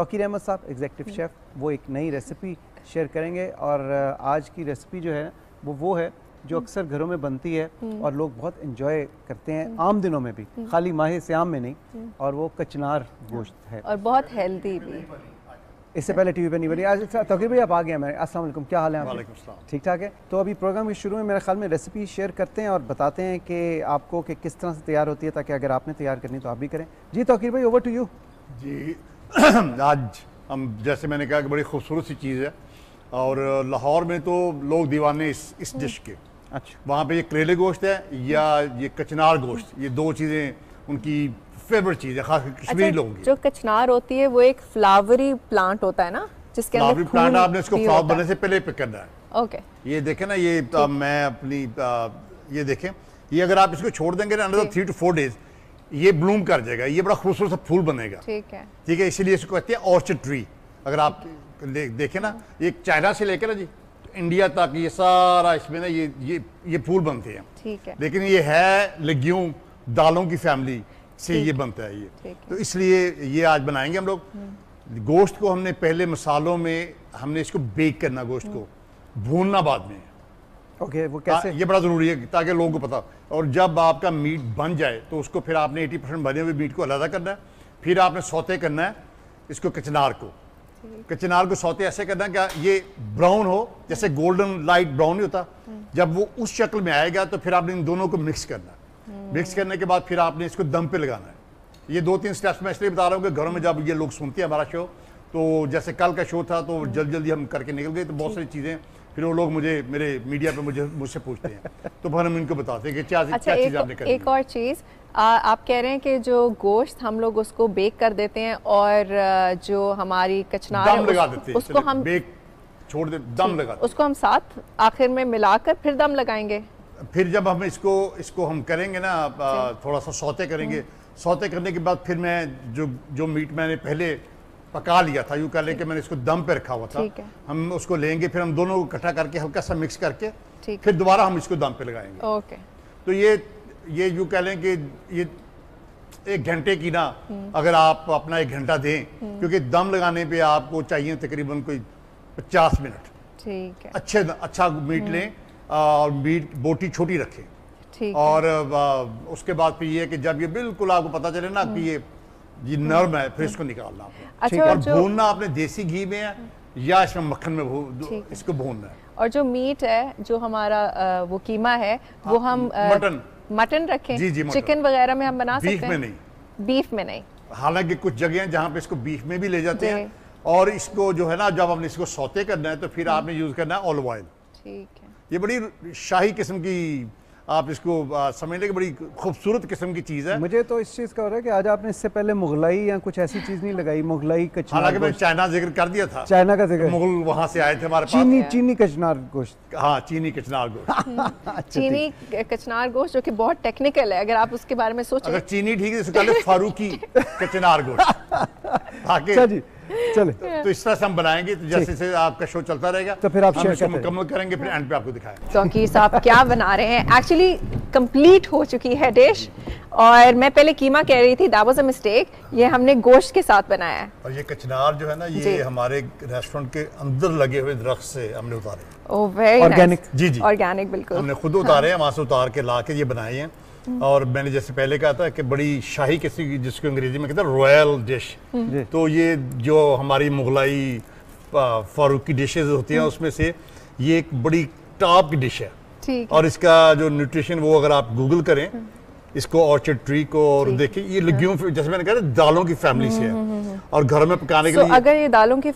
तोकीर अहमद साहब executive chef वो एक नई रेसिपी शेयर करेंगे और आज की रेसिपी जो है वो वो है जो हम्म। अक्सर घरों में बनती है हम्म। और लोग बहुत इंजॉय करते हैं हम्म। आम दिनों में भी खाली से श्याम में नहीं और वो कचनार गोश्त हाँ। है और बहुत हेल्दी भी इससे पहले टीवी पे नहीं बनी आज अच्छा, तकरीब भाई आप आ गए हमारे अस्सलाम वालेकुम क्या हाल है आपके ठीक ठाक है तो अभी प्रोग्राम के शुरू में मेरे ख्याल में रेसिपी शेयर करते हैं और बताते हैं कि आपको कि किस तरह से तैयार होती है ताकि अगर आपने तैयार करनी तो आप भी करें जी तोकीर भाई ओवर टू यू जी आज हम जैसे मैंने कहा कि बड़ी खूबसूरत सी चीज़ है और लाहौर में तो लोग दीवाने इस इस डिश के अच्छा वहाँ पे ये करेले गोश्त है या ये कचनार गोश्त ये दो चीज़ें उनकी फेवरेट चीज़ है खास कश्मीरी अच्छा, लोगों की जो कचनार होती है वो एक फ्लावरी प्लांट होता है ना जिसके फ्लावरी प्लांट आपने इसको फ्लावर बनने से पहले पिक करना है ओके ये देखें ना ये मैं अपनी ये देखें ये अगर आप इसको छोड़ देंगे ना under three to four days ये ब्लूम कर जाएगा ये बड़ा खूबसूरत सा फूल बनेगा ठीक है ठीक है इसीलिए इसको कहते हैं ऑर्चिड ट्री अगर आप दे, देखें ना ये चाइना से लेकर ना जी इंडिया तक ये सारा इसमें ना ये ये ये फूल बनते हैं ठीक है लेकिन ये है लग्यूम दालों की फैमिली से ये बनता है ये तो इसलिए ये आज बनाएंगे हम लोग हम्म। गोश्त को हमने पहले मसालों में हमने इसको बेक करना गोश्त को हम्म। भूनना बाद में ओके वो कैसे ये बड़ा ज़रूरी है ताकि लोगों को पता और जब आपका मीट बन जाए तो उसको फिर आपने 80 परसेंट बने हुए मीट को अलहदा करना है फिर आपने सौते करना है इसको कचनार को कचनार को सौते ऐसे करना है कि ये ब्राउन हो जैसे गोल्डन लाइट ब्राउन ही होता हम्म। जब वो उस शक्ल में आएगा तो फिर आपने इन दोनों को मिक्स करना है मिक्स हम्म। करने के बाद फिर आपने इसको दम पे लगाना है ये दो तीन स्टेप्स मैं इसलिए बता रहा हूँ कि घरों में जब ये लोग सुनते हैं हमारा शो तो जैसे कल का शो था तो हम्म। जल्दी जल्दी हम करके निकल गए तो बहुत सारी चीज़ें फिर वो लोग मुझे मेरे मीडिया पे मुझे मुझसे पूछते हैं तो फिर हम इनको बताते हैं कि क्या अच्छा, क्या चीज़ आपने करी एक और चीज़ आ, आप कह रहे हैं कि जो गोश्त हम लोग उसको बेक कर देते हैं और जो हमारी कचनार दम लगा देते हैं उसको हम बेक छोड़ दे दम लगा देते उसको हम साथ आखिर में मिलाकर फिर दम लगाएंगे फिर जब हम इसको इसको हम करेंगे ना अच्छा। थोड़ा सा सौते करेंगे सौते करने के बाद फिर मैं जो जो मीट मैंने पहले पका लिया था यूँ कह लें कि मैंने इसको दम पे रखा हुआ था हम उसको लेंगे फिर हम दोनों को इकट्ठा करके हल्का सा मिक्स करके फिर दोबारा हम इसको दम पे लगाएंगे ओके तो ये ये यूँ कह लें कि ये एक घंटे की ना हम्म। अगर आप अपना एक घंटा दें हम्म। क्योंकि दम लगाने पे आपको चाहिए तकरीबन कोई पचास मिनट ठीक है अच्छे अच्छा मीट हम्म। लें और मीट बोटी छोटी रखें और उसके बाद फिर ये कि जब ये बिल्कुल आपको पता चले ना कि ये ये नर्म है फिर इसको निकालना अच्छा और भूनना आपने देसी घी में है या इसमें मक्खन में इसको भूनना है और जो मीट है जो हमारा वो कीमा है वो हाँ, हम मटन मटन रखें जी जी चिकन वगैरह में हम बना सकते हैं बीफ में नहीं बीफ में नहीं हालांकि कुछ जगह हैं जहाँ पे इसको बीफ में भी ले जाते हैं और इसको जो है ना जब हमने इसको सौते करना है तो फिर हम्म। आपने यूज करना है ऑलिव ऑयल ठीक है ये बड़ी शाही किस्म की आप इसको समझ लें कि बड़ी खूबसूरत किस्म की चीज़ है मुझे तो इस चीज़ का हो रहा है कि आज आपने इससे पहले मुगलाई या कुछ ऐसी चीज़ नहीं लगाई मुगलाई कचनार हालांकि मैंने चाइना जिक्र कर दिया था चाइना का जिक्र तो मुगल वहाँ से आए थे हमारे चीनी चीनी कचनार गोश्त हाँ चीनी कचनार गोश्त अच्छा, चीनी कचनार गोश्त जो कि बहुत टेक्निकल है अगर आप उसके बारे में सोचें चीनी ठीक है फारूकी कचनार गोश्त अच्छा जी चले तो, तो इस तरह से हम बनाएंगे तो जैसे जैसे आपका शो चलता रहेगा तो फिर आप शेयर मुकम्मल करेंगे फिर एंड पे आपको दिखाएंगे चौकी साहब क्या बना रहे हैं एक्चुअली कंप्लीट हो चुकी है डिश और मैं पहले कीमा कह रही थी दैट वाज अ मिस्टेक ये हमने गोश्त के साथ बनाया है और ये कचनार जो है ना ये हमारे रेस्टोरेंट के अंदर लगे हुए दरख्त से हमने उतारे ऑर्गेनिक oh, nice. जी जी ऑर्गेनिक बिल्कुल हमने खुद उतारे हैं हाँ। वहां से उतार के ला के ये बनाए हैं और मैंने जैसे पहले कहा था कि बड़ी शाही किसी जिसको अंग्रेजी में कहते हैं रॉयल डिश तो ये जो हमारी मुगलाई फारूकी डिशेज होती हैं हम्म। उसमें से ये एक बड़ी टॉप की डिश है और इसका जो न्यूट्रिशन वो अगर आप गूगल करें हम्म। इसको ऑर्चर्ड ट्री को और देखिए ये लग्यूम हाँ। जैसे मैंने कहा दालों की फैमिली से है हम्म, और घर में पकाने के so, लिए अगर ये दालों की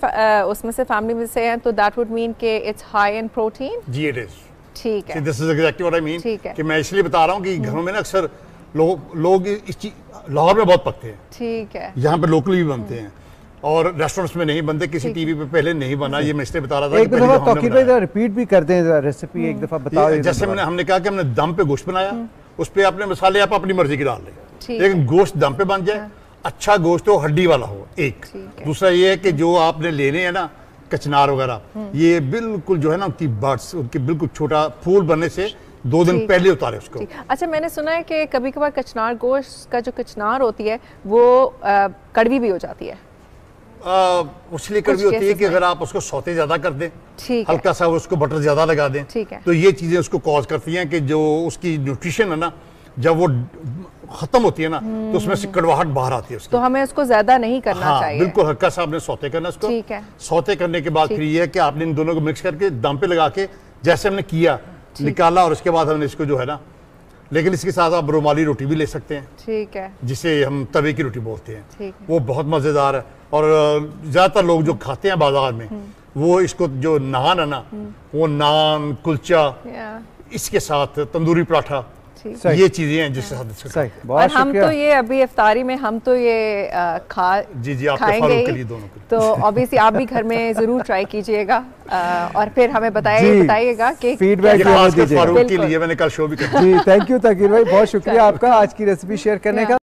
उसमें से फैमिली में से है तो दैट वुड मीन के इट्स हाई इन प्रोटीन जी इट इज़ ठीक है this is exactly what I mean कि मैं इसलिए बता रहा हूँ कि हम्म। घरों में ना अक्सर लोग लोग इस चीज लाहौर में बहुत पकते हैं ठीक है यहाँ पे लोकली भी बनते हम्म। हैं और रेस्टोरेंट्स में नहीं बनते किसी टीवी पे पहले नहीं बना ये मैं इसलिए बता रहा था एक दफा तौकीर रिपीट भी करते हैं रेसिपी एक हम्म। दफा बता जैसे मैंने हमने कहा कि हमने दम पे गोश्त बनाया उस पर आपने मसाले आप अपनी मर्जी के डाल लें लेकिन गोश्त दम पे बन जाए हाँ। अच्छा गोश्त हो हड्डी वाला हो एक दूसरा ये है कि जो आपने लेने हैं ना कचनार वगैरह ये बिल्कुल जो है ना उनकी बर्ड्स उनके बिल्कुल छोटा फूल बनने से दो दिन पहले उतारे उसको अच्छा मैंने सुना है कि कभी कभार कचनार गोश्त का जो कचनार होती है वो आ, कड़वी भी हो जाती है उसलिए कड़वी होती है कि अगर आप उसको सौते ज्यादा कर दें हल्का सा उसको बटर ज्यादा लगा दें तो ये चीजें उसको कॉज करती हैं कि जो उसकी न्यूट्रिशन है ना जब वो खत्म होती है ना तो उसमें से कड़वाहट बाहर आती है उसकी तो हमें उसको ज्यादा नहीं करना हाँ, चाहिए बिल्कुल हल्का सा आपने सौते करना उसको ठीक है सौते करने के बाद फिर ये है कि आपने इन दोनों को मिक्स करके दम पे लगा के जैसे हमने किया निकाला और उसके बाद हमने इसको जो है ना लेकिन इसके साथ आप रुमाली रोटी भी ले सकते हैं ठीक है जिसे हम तवे की रोटी बोलते हैं वो बहुत मज़ेदार है और ज़्यादातर लोग जो खाते हैं बाजार में हम्म। वो इसको जो नान है ना हम्म। वो नान कुलचा इसके साथ तंदूरी पराठा ये चीजें हैं जिससे हाँ। सही हम तो ये अभी इफ्तारी में हम तो ये आ, खा जी जी आपके के लिए दोनों के तो ऑब्वियसली आप भी घर में जरूर ट्राई कीजिएगा और फिर हमें बताइएगा कि फीडबैक के लिए मैंने कल शो भी कर जी थैंक यू तकीर भाई बहुत शुक्रिया आपका आज की रेसिपी शेयर करने का